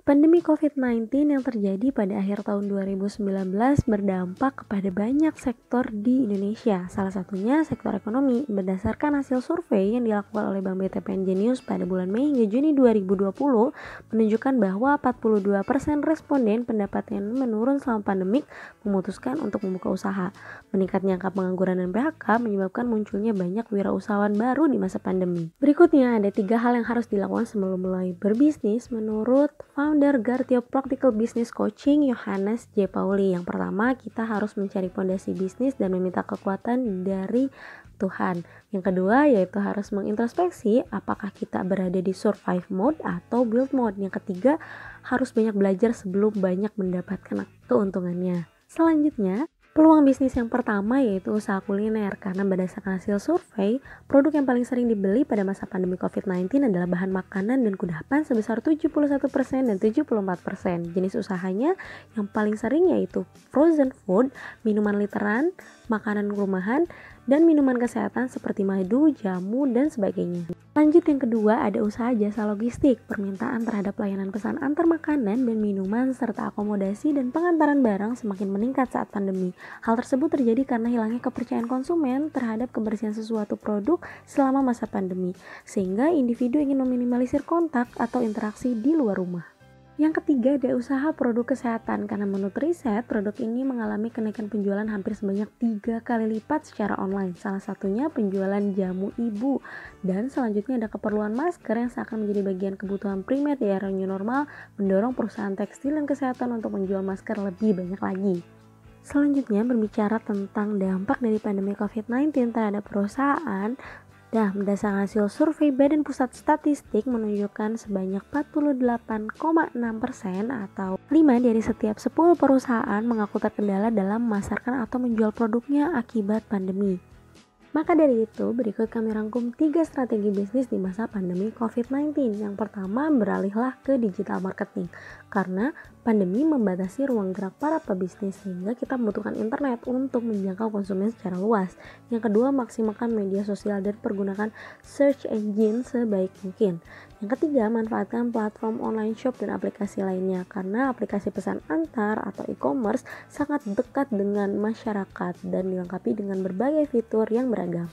Pandemi COVID-19 yang terjadi pada akhir tahun 2019 berdampak kepada banyak sektor di Indonesia, salah satunya sektor ekonomi. Berdasarkan hasil survei yang dilakukan oleh Bank BTPN Genius pada bulan Mei hingga Juni 2020, menunjukkan bahwa 42% responden pendapatan menurun selama pandemik memutuskan untuk membuka usaha. Meningkatnya angka pengangguran dan PHK menyebabkan munculnya banyak wirausahawan baru di masa pandemi. Berikutnya, ada tiga hal yang harus dilakukan sebelum mulai berbisnis menurut founder Gartio Practical Business Coaching Yohanes J. Pauli. Yang pertama, kita harus mencari fondasi bisnis dan meminta kekuatan dari Tuhan. Yang kedua, yaitu harus mengintrospeksi apakah kita berada di survive mode atau build mode. Yang ketiga, harus banyak belajar sebelum banyak mendapatkan keuntungannya. Selanjutnya, Peluang bisnis yang pertama yaitu usaha kuliner, karena berdasarkan hasil survei, produk yang paling sering dibeli pada masa pandemi COVID-19 adalah bahan makanan dan kudapan sebesar 71% dan 74%. Jenis usahanya yang paling sering yaitu frozen food, minuman literan, makanan rumahan, dan minuman kesehatan seperti madu, jamu, dan sebagainya. Lanjut yang kedua ada usaha jasa logistik, permintaan terhadap layanan pesan antar makanan dan minuman serta akomodasi dan pengantaran barang semakin meningkat saat pandemi. Hal tersebut terjadi karena hilangnya kepercayaan konsumen terhadap kebersihan sesuatu produk selama masa pandemi, sehingga individu ingin meminimalisir kontak atau interaksi di luar rumah. Yang ketiga ada usaha produk kesehatan karena menurut riset produk ini mengalami kenaikan penjualan hampir sebanyak tiga kali lipat secara online. Salah satunya penjualan jamu ibu dan selanjutnya ada keperluan masker yang seakan menjadi bagian kebutuhan primer di era new normal mendorong perusahaan tekstil dan kesehatan untuk menjual masker lebih banyak lagi. Selanjutnya berbicara tentang dampak dari pandemi COVID-19 terhadap perusahaan, Nah, berdasarkan hasil survei Badan Pusat Statistik menunjukkan sebanyak 48,6% atau 5 dari setiap 10 perusahaan mengaku terkendala dalam memasarkan atau menjual produknya akibat pandemi. Maka dari itu, berikut kami rangkum 3 strategi bisnis di masa pandemi COVID-19. Yang pertama, beralihlah ke digital marketing. Karena pandemi membatasi ruang gerak para pebisnis sehingga kita membutuhkan internet untuk menjangkau konsumen secara luas. Yang kedua, maksimalkan media sosial dan pergunakan search engine sebaik mungkin. Yang ketiga, manfaatkan platform online shop dan aplikasi lainnya karena aplikasi pesan antar atau e-commerce sangat dekat dengan masyarakat dan dilengkapi dengan berbagai fitur yang ber Braga.